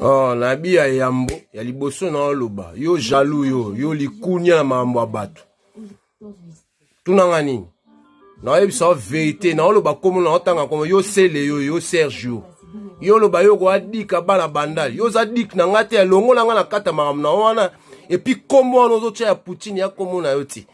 oh, na bia yambo ya liboso na oloba yo jalu yo yo likunia na makambo ya bato tunanga nini naoyebisa yo verité naoloba komo naotanga komo yo sele yo yo serge yo yo oloba yo koadika bana bandali yo oza dike na ngai te elongola ngai na kati ya makambo na wana epui kombo wana ozotya ya poutine yakomona yo te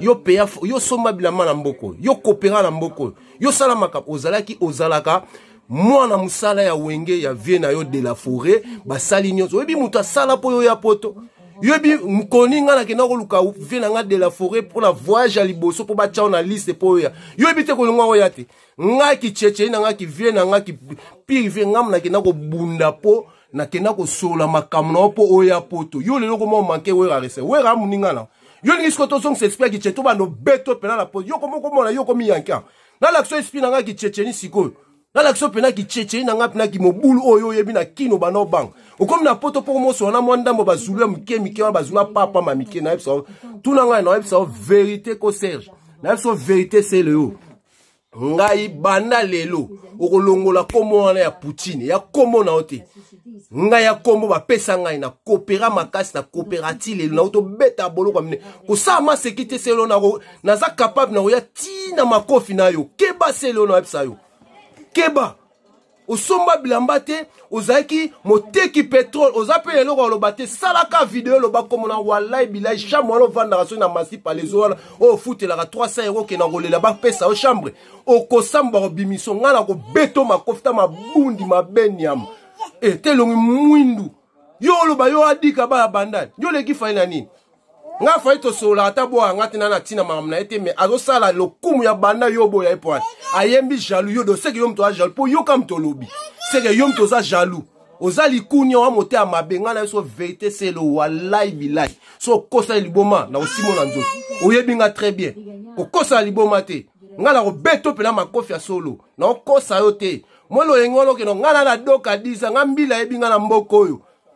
yo peya yo somba bilamba na mboko yo kopera na mboko yo sala makambo ozalaki ozalaka mwana mosala ya wenge ya vie na yo de la forêt basali nyonso oyebi moto asala mpo yo ya poto yoyebi mokoni ngai nakenda koluka vie na ngai de la forêt mpona voyage ya liboso mpo batyao na liste mpo oyo ya yoyebi te kolongo yango ya te ngai kicecei na ngai kivie na ngai kipire vie ngamu nakenda kobunda mpo nakenda kosola makambo nao mpo oyo ya poto yo lelo koma omanke wera rese wera amoninga na yo ndingi siko tozongisa esprit ya kice tobanda obeto mpena na poto yo komokomona yo komiyankia nalakisa esprit na ngai kiceceni sikoyo tala biso mpena kicecei na ngai mpena kimobulu oyo oyebi na kino bana obanga okomi na poto mpo mosola na mwa ndambo bazulu ya mike mike wana bazulu apapama mike nayebisa tuna ngai nayebisa yo verité ko serge nayebisa yo verité sele yo ngai banda lelo okolongola nkombo wana ya poutine ya nkombo na yo te ngai ya nkombo bapesa ngai na kopera makasi na koopérati lelo na kotobeta boloko ya mine kosala maseki te selo naza kapable na koya ntina makofi na yo keba selo na yebisa yo keba osomba bilamba te ozalaki moteki petrole oza mpe eloko aloba te salaka video eloba komona walai bilai chambre wana ovandaka soki na masipa lezo wana oyo ofutelaka 300 euro okenda kolela bapesa yo chambre okosamba kobimiso ngai na kobeto makofi ta mabundi mabeniama e te elongi mwindu yo oloba yo adika baya bandani yo oleki fai na nini nga afayi tosolola ata boya nga te na na ntina makambo na ye te me azosala lokumu ya banda yo boya ye po ayembi jalu yo do seke yo moto aza jalu mpo yoka moto olobi seke yo moto oza jalu oza likuni wa motema mabe ngai na biso verité selo walai bilai so okosala liboma na kosimona nzoto oyebi nga très bien kokosala liboma te ngai na kobeto mpena makofi ya solo na okosa yo te moi loyenge wana okende ngai na nadoka disa ngai mbila yebi ngai na mboka oyo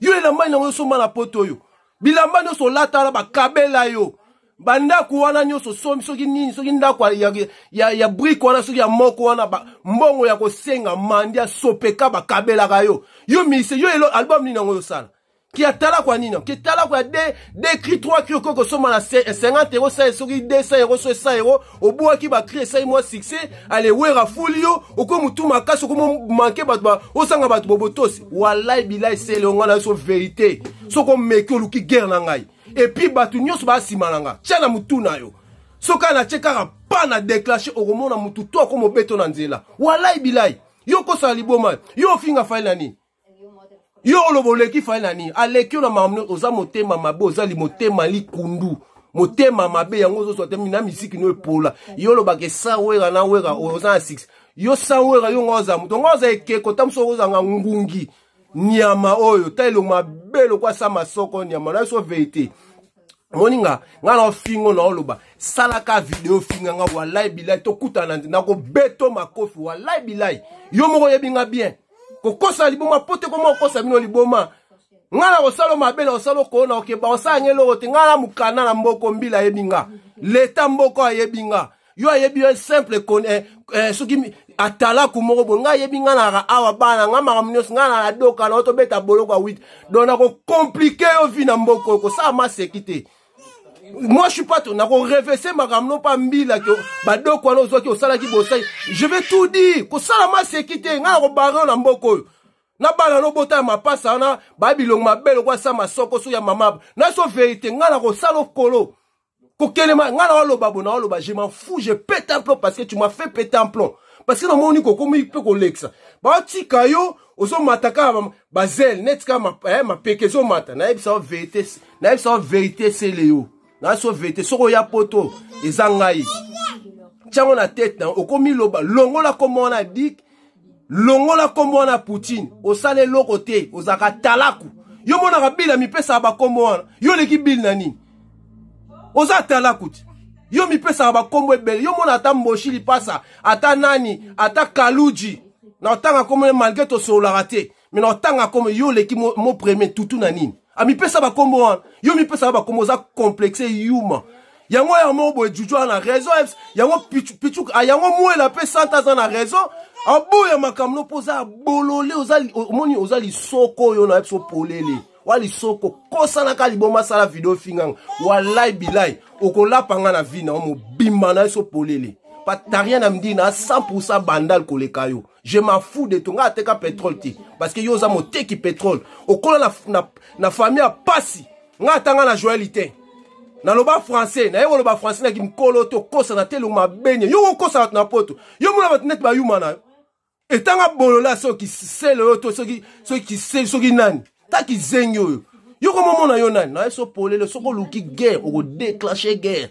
yo elamba nango osomba na poto oyo bilamba nyonso olata wana bakabela yo bandako wana nyonso soki nini soki ndako ya, ya, ya brike wana soki ya moko wana mbongo ya kosenga mandia sopeka bakabelaka yo yo mise yo elo albamu nini yango yosala ki atalako ya nini ki etalako ya de de cri trois cri okoki kosomba na 50 euro sa soki 200 euro so esa euro obwaki bacri esali mwa succès alewera fuli yo okoki motu makasi okoki manke bato osanga bato bobotosi walai bilai esele yo ngai na biso verité soki omeki oluki guerre na ngai epuis bato nyonso baasima na nga tia na motu na yo soki ana tie kaka pa na déclache okomona motu to akomobeta na nzela walai bilai yo kosala liboma yo ofinga faele na nini yo oloba oleki fali na nini aleki yo na maamno oza motema mabe ozali motema likundu motema mabe yango ozozwa te na misiki no epola yo olobaka esa wera na wera oza na 6 yo sa wera yo ngo oza moto ngo oza ekeko ta mosuku ozanga ngungi nyama oyo ta elongo mabe lokwa sa masoko nyama na biso verité moninga ngai na ofingo na oloba salaka video finganga walai bilai tokutana nakobeto makofi walai bilai yo moko oyebi nga bien kokosa liboma po te koma okosa bino liboma ngai na kosala mabe na kosala okoona okeba osala ngai eloko te ngai na mokanda na mboko mbila ayebi nga leta mboka ayebi nga yo ayebi yo simple eh, eh, soki atalaku moko boye ngai ayebi ngai naka awa bana ngai makambo nyonso ngai nanadoka na yo tobeta boloko ya 8 don nakokomplike yo vi na mboko oyo kosala maseki te moi je suis pas ton nakorevese makambo pa mbila ke badoko wana ozwaki osalaki bosai je vais tout dire kosalama aseki te ngai nakobare na mboka oyo na bana nobota ya mapasa wana babilongo mabe lokwa sa masoko so ya mama naso verité ngai nakosala okolo kokelema ngai naoloba bo naoloba je m'en fous je pète un plomb parce que tu m'as fait péter un plomb parce que namoni kokomi mpe kolekisa baotika yo ozomata kaka bazele neti kaka mapeke eh, ezomata nayebisa o verité nayebisa o verité esele yo na so vete soko oya poto eza ngai ntiango na tete na yo okomi loba longola kombo wana dik longola kombo wana poutine osala eloko te ozalaka talaku yo monaka bile mipesaka bakombo wana yo oleki bile na nini oza talaku ti yo mipesaka bakombo ebele yo mona ata mboshi lipasa ata nani ata kaluji na otanga komo malgre tosololaka te me na otanga komo yo oleki mo premier tutu na nini amipesa bakombo wana yo mipesaka bakombo oza komplexe yuma yango yango boye juju ah, aza na réseau yango pichuk yango mwela mpe sante aza na réseau aboya makambo no mpo oza abolole omoni oza lisoko oyo na yebiso polele wa lisoko kosanaka liboma asala video finganga walai bilai okolapanga na vi na yo mobimba na yeso polele t'as rien à me dire na 100% bandal koleka yo je m'en fous de tonga ateka pétrole te parce que yo oza moteki pétrole okola na, na, na famille apasi nga atanga na joel te naloba français naye koloba français naki mikolo te okosana te elongo mabene yo kokosana bato na poto yo mona bato neti bayuma na yo etanga bolola soki sele oyo to soki nani taki zengi oyo yo komomona yo nani naye so polele soki oluki guerre okodéclenche guerre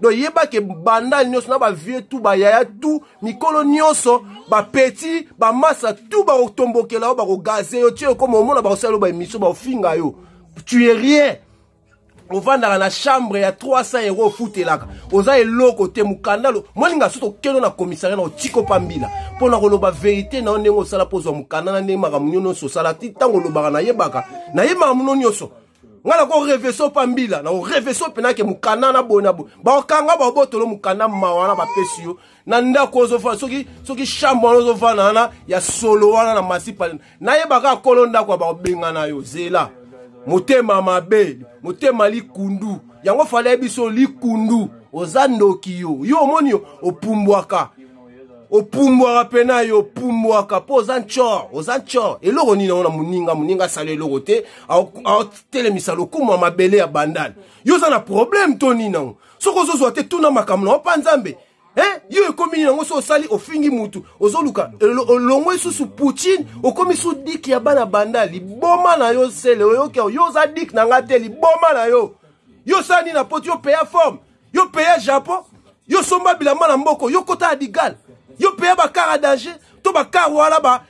donc yebake bandali nyonso na bavie tu bayaya tu mikolo nyonso bapeti bamasa tu bakotombokela yo bakogaze yo tie okoma omona bakosala yo baemission bakofinga yo tue rien ovandaka na chambre ya 300 euro ofutelaka oza eloko te mokandalo moninga soki okendo na komisaria na otika opambila mpo na koloba verité na yo ndenge osala mpo ozwa mokanda na ndenge makambo nyonso osala ti ntango olobaka nayebaka nayebaka muno nyonso ngai nakoreve so mpa mbila nakoreve so mpe nayeke mokanda na boye na boye bakokanga babotolo mokanda ma wana bapesi yo na ndako ozofana soki soki chambre wana ozofana wana ya solo wana na masipale nayebaka kolo ndako ya bakobengana yo zela motema mabe motema likundu yango fale yebiso likundu oza ndoki yo yo omoni yo opumbwaka opumbwaka mpe na ye opumbwaka mpo oza ncor oza ncor eloko nini yango na moninga moninga asali eloko te aotelemisa lokumu ya mabele ya bandani yo oza na probleme to nini yango soki ozozwa te tuna makambo na yo mpa nzambe Eh? yo ekomi nini yango so osali ofingi mutu ozoluka olongo lisusu poutine okomi su dike ya bana banda liboma na yo sele oyoki yo oza dike na nga te liboma na yo yo osala nini na poti yo peya forme yo peya japon yo somba bilamba na mboka yo kota adigal yo peya bakara danger to bakare wana ba,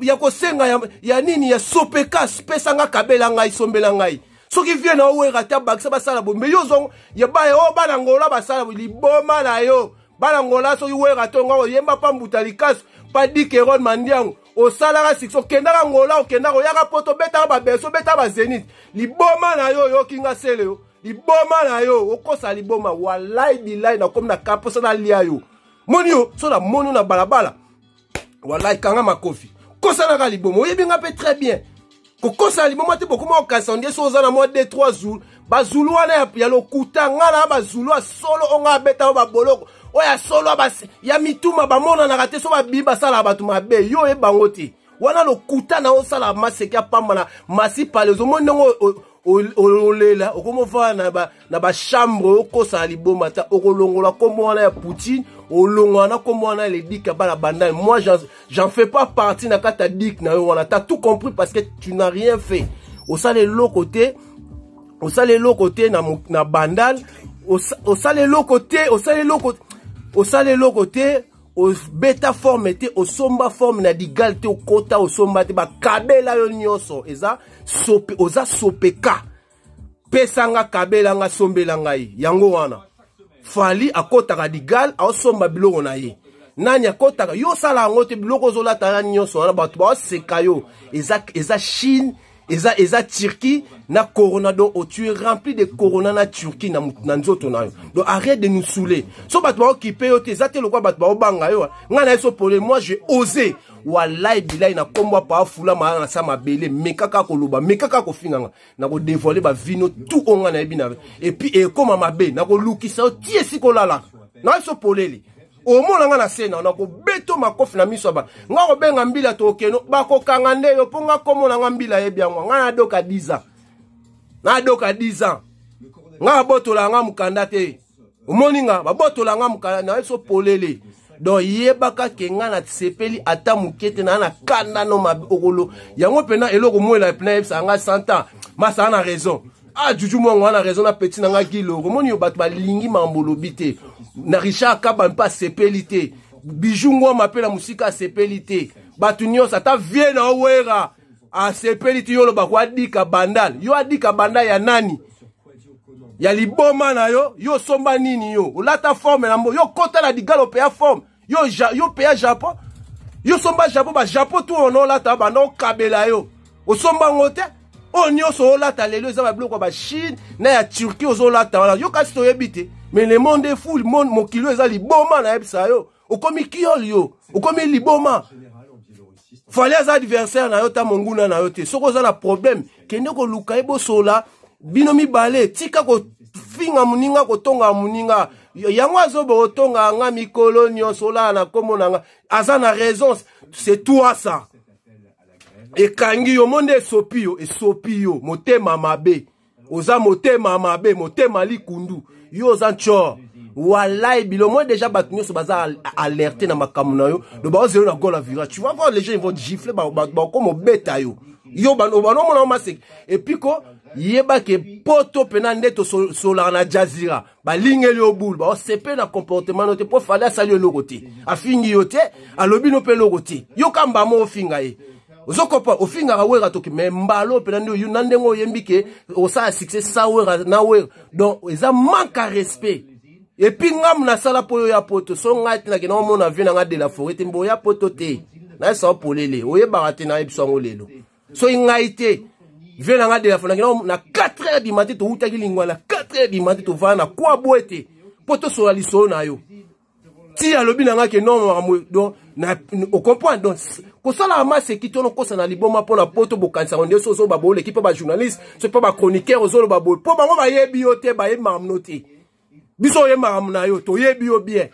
ya kosenga ya, ya nini ya sopekas pesanga kabela ngai sombela ngai soki vie na owera te abakisa basala boye mbeli ozongo ya baya oyo oh, bana ngola basala boye liboma na yo bana ngola soki wera te ongo oyemba pambuta likaso padikeron mandiango osalaka six okendaka ngola okendaka oyaka poto obetaka babeso obetaka bazenit liboma na yo oyoki nga sele yo liboma na yo okosa liboma walai bilai nakomi na kaposa nalia yo Monio, so so namoni na balabala walai kanga makofi kosalaka libo oyebi nga pe très bien kokosala libomo te bokoma kokanisa ondie so oza na jours 2 3 jour bazulu wana ya kuta nga na bazulu solo onga abetao oya solo asolo ya mituma na rate so sala ba bato be, yo e te wana kuta na osalaka maseke apambana masipale zo ndongo olela okomofana na, na bachambre okosala liboma ta okolongola nkombo wana ya poutine olongola na nkombo wana ya ledika la bandale moi j'en fais pas partie na kati ya dik na yo wana ta tout compris parce que tu n'as rien fait osala eloko te osala eloko côté na, na bandale osala eloko te osala eloko osala eloko côté obeta forme te osomba forme na ligale te okɔta osomba te bakabela yo nyonso eza sope, oza sopeka pesanga kabela nga sombela ngai yango wana fali akɔtaka ligale aosomba biloko na ye nani akɔtaka yo osala yango te biloko ozolatana nyonso wana bato baoseka yo eza, eza chine eza eza turquie na corona donc oh, tu es rempli de corona na turquie na, na nzoto na yo donc arrête de nous saouler so bato baokipe yo te eza te lokwa bato baobanga yo ah. ngai na ye so problème moi je osé walai bilai na kombo apa afula maa na sa mabele me kaka koloba me kaka kofinganga na kodevoile bavino tu o ngai na yebi na et puis ekóma mabe na kolukisa yo ti esi kolala na ye so poleli omona nga na se na nakobeto makofi na miso ya ba nga kobenga mbila tokeno bakokanga nde yo mpo nga komona nga mbila yebi yango nga nadoka 10 ans nadoka 10 ans nga abotola nga mokanda te omoni nga babotola nga mokanda na yeso polele don yebaka ke nga nasepeli ata moke te naa na kandano maokolo yango mpena eloko moela mpena yebisaka nga 100 ans masaka na raison ah juju mongo wana raison na peti na nga kiloko omoni yo bato balingi mambo lobi te na richard akaba pas sepelite. te m'appelle musika sepelite. Batu mosika sata te En vie na owera asepeli te yo olobaka adika bandal yo adika bandal ya nani ya liboma na yo yo somba nini yo O forme na mbo yo kota la digalo opeya forme yo, ja, yo peya japon yo somba japon bajapon tu ona ta banda kabela yo somba te oyo so olata lelo eza babiloko ba chine, na ya turki la ta. yo kasi toyebi te me le monde est fou monde mokili oyo eza liboma nayebisa yo okomi kiole yo okomi liboma fale aza adversaire na yo ta monguna na yo te soki oza na probleme kende koluka ye bosola bino mibale tika kofinga moninga kotonga moninga yango azobe kotonga nga mikolo nyonso olala na nkombo na nga aza na raison c'est toi ça ekangi yo monde esopi yo esopi yo motema mabe oza motema mabe motema likundu yo oza ntyor walai bilomo deja bato nyonso baza alerte na makambo na yo lo baozelo na gole avira tu vas voir les gens ils vont gifler bakoma obeta yo yo banomona yo maseke epuis ko yebaka poto mpena nde tosolaka na jazira balingeli yo bule baosepeli oh, na comportement no te mpo fale asali yo eloko te afingi yo te alobi no mpe eloko te yoka mbamo ofinga ye eh. ozokopa ofingaka wera toki me mbala opena nde oyu na ndenge oyembi ke osala succès sa wera na wera donc eza manke a respect epuis ngamu nasala mpo oyo ya poto so ngai te nakenda omona vie na ngai de la forêt te mbo oya poto te nayesa o polele oyebaka te nayebiso yango lelo so ngai te vie na ngai de la forêt nakenda na 4 heures du matin toutaki lingwa na 4 heures du matin tovanda na kwa boye te mpo tosola lisolo na yo ti alobi na nga ke non makambo don ocomprendre donc kosalaka maseki to nokosa na liboma mpona po to bokanisaka nde so ozoba booleki mpo bajournaliste so mpo bachroniqere ozoloba boye mpo bango bayebi yo te bayebi makamno te biso oye makambo na yo toyebi yo bien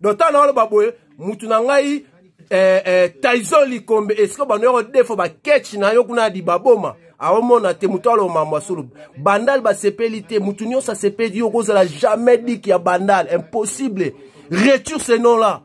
donc ntango na oloba boye mutu na ngai eh, eh, tyson likombe esika bando yoko defo Catch, na yo kuna di baboma aomona te ma ma solo bandal basepeli te motu sa On yo la jamais y a bandal impossible reture ce nom là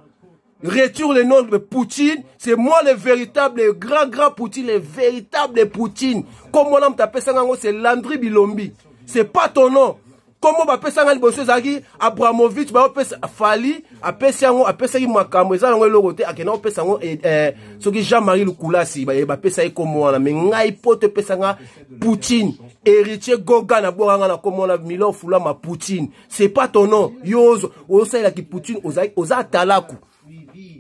Retour le nom de Poutine, c'est moi le véritable, le grand, grand Poutine, le véritable Poutine. Comme on a tapé ça, c'est Landry Bilombi. C'est pas ton nom. nkombo bapesanga liboso ezalaki abramovich baopesa fali apesi yango apesaki makambo eza nango eloko te akenda opesa yango eh, eh, soki jean marie lukulasi bapesa ye nkombo wana me ngai mpo topesanga poutine héritier goga nabwakanga na nkombo wana milor fulama poutine c'est pas ton nom yo ozwa osalelaki poutine oza atalaku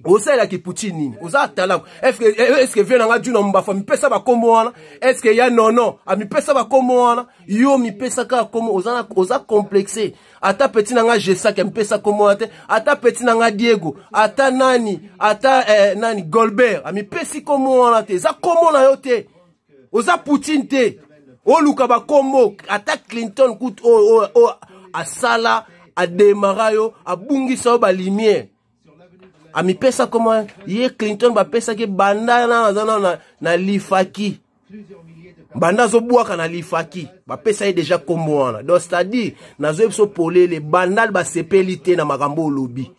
osalelaka eputi nini oza atala eske vie na nga juna mbafu amipesa bakombo wana eske ya nono amipesa bakombo wana yo mipesaka komo oza komplexe ata peti na nga jesaki amipesa kombo wana te ata peti na nga diego ata nani ata eh, nani golbert amipesi kombo wana te eza kombo na yo te oza poutine te oluka bakombo ata clinton kut oyo oyo asala ademara yo abungisa yo balimiere amipesaka mwa ye clinton bapesaki banda na aza nao na, na lifaki banda azobwaka na lifaki bapesa ye deja nkombo wana donc c'est-à-dire nazoyebi so polele banda basepeli te na makambo olobi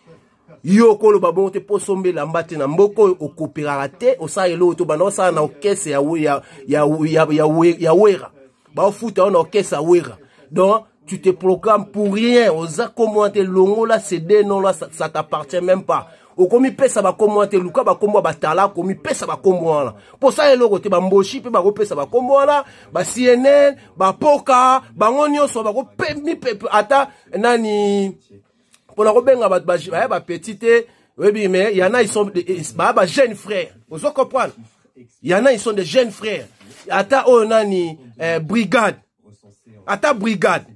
yo okoloba bongo te mpo sombela mba te na mboka oyo okooperaka te osala eloko to banda osala na orkestre ya, ya, ya, ya, ya, ya wera baofuta oyo na orkestre ya wera donc tu te programmes pour rien oza nkombo wana te longola cede non là ça, ça t'appartient même pas okomipesa bakombo wana te luka bakombo ya batala akomipesa bakombo wana mposala eloko te bamboshi mpe bakopesa bakombo wana bacnn bapoka bango nyonso bakomipepe ata nani mpona kobenga bato baya bapeti te oyebi me yana baya bajeune frère ozo comprendre yana ils sont des jeunes frères ata oyo oh, nani eh, brigade ata brigade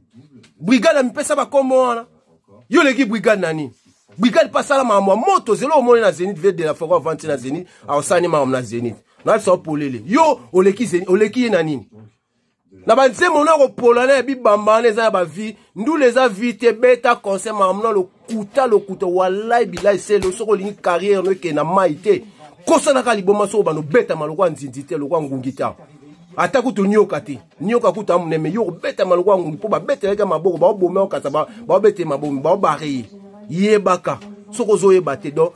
brigade amipesa bakombo wana yo oleki brigade na nini brigade mpo asala makambo ya moto ozela omoni na zenit ve de la foro avanti na zenit aosani ah, makambo na zenit nayebisa opolele yo oleki, oleki ye na nini na banzembo mona kopolana ya bibambana eza na bavi ndula eza vi te beta conseil makambo na lokuta lokuta walai bilai selo soki olingi carriere no ekende na mai te kosanaka liboma soki obanda obetama lokwa nzinzi te lokwa ngungi te ata kutu nioka te nioka kutu amoneme yo kobetama lokwa ngungi mpo babetela eka maboko baobome okasa baobete mabomi baobare ye yebaka soki ozoyeba te donc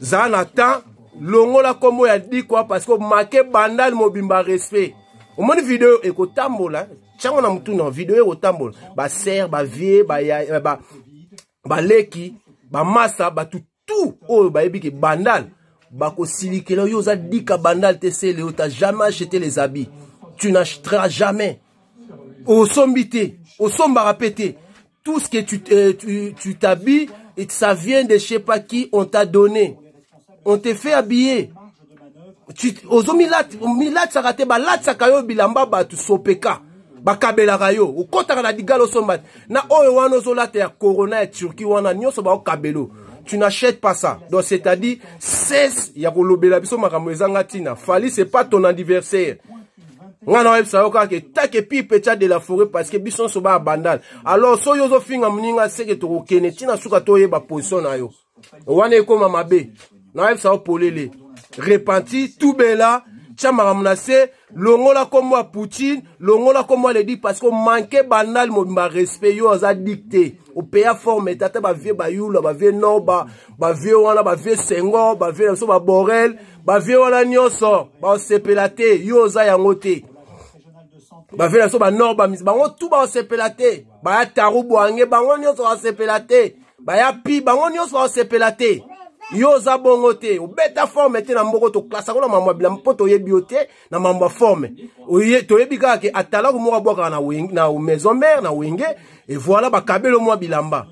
zala na temps longola nkombo ya dikwa parce que make bandani mobimba respect omoni video ekotambola ntiango na mutuna video ekotambola basere bavie baleki eh, bamasa bato tu oyo bayebi ke bandale bakosilikela oyo oza dika bandale te sele oyo ta jamais achete les habits tu n'achèteras jamais osombi te osombaka mpe te tout ce que tu euh, tu t'habilles, tu ça vient de je sais pas qui, on t'a donné. On te fait habiller. Tu, ozo milati, milati bah te balatisaka yo bilamba tu sopeka bakabelaka au okɔtaka na ligala osomba somat. na oyo wana ozolata corona et turki wana nyonso bah, kabelo tu n'achètes pas ça donc c'est-à-dire cesse ya kolobela biso makambo ezanga fali c'est pas ton anniversaire ngai naoyebisa yo kaka etake pipe etya de la forêt parce ke biso nyonso baabandana alors soki yo ozofinga moninga seke tokokende ntina suka toyeba position na yo wana ekóma mabe naoyebisa yo polele repenti tubela tia makambo na se longola kombo ya poutine longola kombo ya ledi parce ke omanke bandali mobimba respect yo aza dik te opeya forme ete ata bavie bayula bavie nord bavie wana bavie sengo bavie na biso baborel bavie wana nyonso baosepela te yo oza yango te bavela biso banor bamisi bango tu baosepela te baya taru bwange bango nyonso baosepela te baya pi bango nyonso baosepela te yo oza bongo te obeta forme te na mboka toklasa kuna mambo ya bilamba mpo toyebi yo te na mambo ya forme toyebi kaka ke atalaku moko abwakaka na maison mare na wenge evoila bakabelo mwa bilamba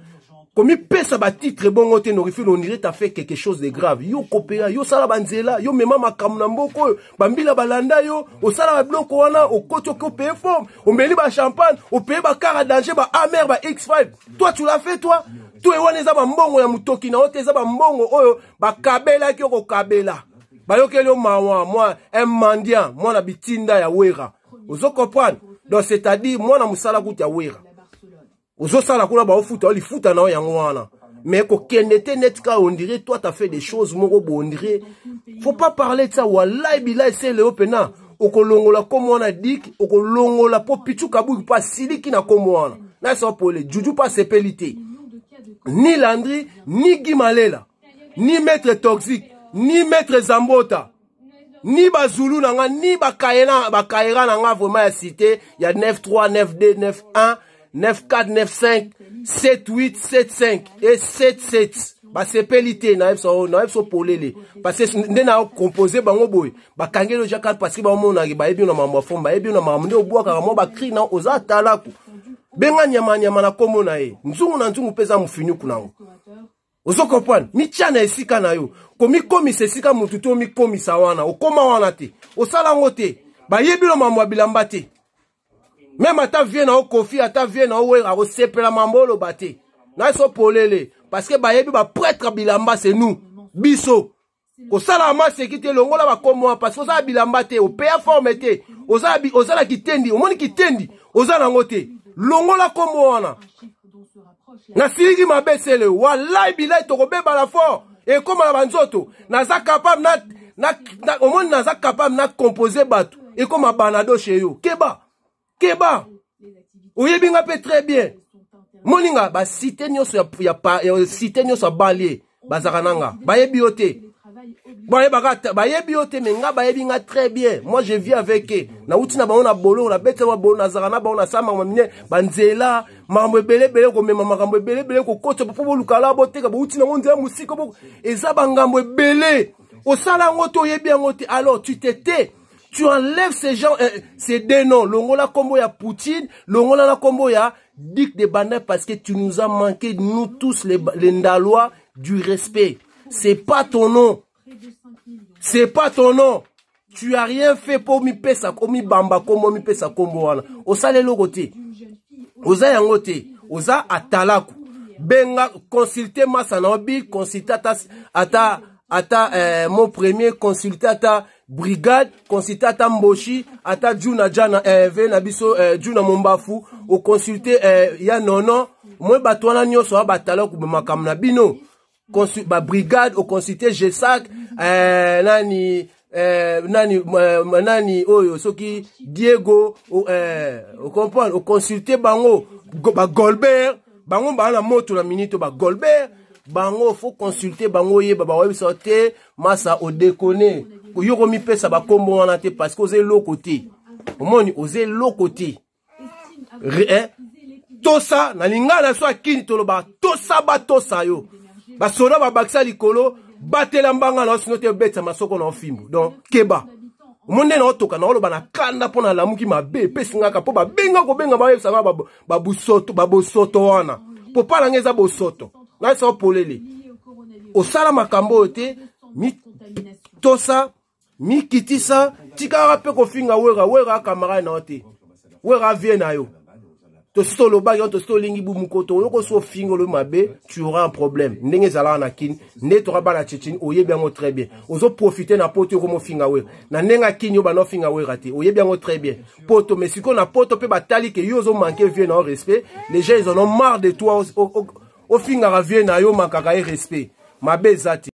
komipesa batitre bongo te norifil on dirait ta fait quelque chose de grave yo kopera yo sala banzela yo mema makambo na mboka oyo bambila balanda yo osala babiloko wana okoti oki opeye forme omeli bachampagne opeye bakar à danger baamer ba x5 toi tu la fait toi to ewana eza bambongo ya motoki na yo te eza bambongo oyo bakabelaki yo kokabela bayokeli yo mawa mwa un mendiant mwana bitinda ya wera ozo comprendre donc c'est-à-dire mwana mosala kutu ya wera ozosala kuna baofuta olifuta na yo yango wana mais kokende te neti kaka ondire toi ta fait des choses moko bo ondire faut pas parler ti walai bilai se leo mpena okolongola komo wana dik okolongola mpo pitu kabuki mpo asiliki na komo wana nayesa opole juju mpo asepeli te ni landri ni gimalela ni maître toxique ni maître zambota ni bazulu na nga ni bakaera na nga vraiment ya cité ya 93 92 91 9495 7875 e 77 basepeli te na yebi so na yebi so polele parce nde na compose bango boye bakangeli oza kaka parce baomonaki bayebi yo na makambo ya fomu bayebi yo na makambo nde obwakaka mwa bakri na oza atalaku benga nyamanyama na nkombo na ye nzungu na nzungu mpe eza mofinyuku nango ozokompwane mitya na esika na yo komikomisa esika motu te omikomisa wana okoma wana te osala yango te bayebi lo mambo ya bilamba te meme ata vie na yo kofi ata vie na yo were akosepela mambo oloba te nayeso polele parceke bayebi baprêtre bilamba se nous biso kosalaka maseki te longola bakomoa parceke ozala bilamba te opeya forme te ozala kitendi omoni kitendi oza nango te longola kombo wana nasiliki mabe sele walai bilai tokobebala fort ekomala banzoto naza kapable omoni naza kapable na kompose bato ekoma banado che yo keba keba oyebi nga mpe très bien moninga basite nyonso site nyonso ya balie bazalaka nanga bayebi yo te bayebi yo te me nga bayebi nga très bien moi je vis avec e nauti na bango na bolongo nabetela bolo nazalaka na bango nasala makambo mine banzela makambo ebelebele komema makambo ebelebele kokotisa mpo bolukala boteka bouti nango nzela mosika eza bangambo ebele osala yango te oyebi yango te alors tu te te tu enlèves ces gens, euh, ces deux noms, Longola Kombo ya Poutine, Longola Kombo ya Dick de Banda, parce que tu nous as manqué, nous tous les, les Ndalois, du respect. C'est pas ton nom. C'est pas ton nom. Tu as rien fait pour mi pesa, mi bamba, komo mi pesa kombo wana. Osa le logote. Osa yangote. Osa atalaku. Benga, consulter masana obi, consulter ata, ata eh, mot premier consulté ata brigade consulté ata mboshi ata juna jana eh, ve na biso eh, juna mombafu oconsulté eh, ya nono moi bato wana nyonso aa batala okube makambo na bino babrigade oconsulté gesac eh, nani Eh, nani, eh, nani oyo soki diego eh, ocomprendre oconsulte bango bagolbert bango baa na moto na minito bagolbert bango fo consulte bango oyeba bakoyebisa te masa odekone oyoko mipesa bakombo wana te parceke oza eloko te omoni oza eloko te tosa na lingana na biso ya kini tolobaka tosa batosa yo basoda babakisa likolo batela mbanga na yo sino te obetisa masoko na yo fimbu donc keba omo nde na otoka na oloba na kanda mpo nalamuki mabe epesingaka mpo babenga kobenga bayebisanga babosoto wana mpo mpa nanga eza bosoto nyonso tu osala makambo problème? te mi mikitisa tika Tu ko un wera wera as na te wera un na yo as un problème? Tu as un problème? so fingo le mabe tu auras un problème ndenge as na problème? Tu as un problème? Tu très bien Tu na poto problème? finga wera na problème? Tu yo un problème? wera te un problème? très bien poto mais na poto problème? batali ke yo problème? vie na un respect les gens ils en ont marre de toi ofingaka vie na yo makaka ye respect mabe eza te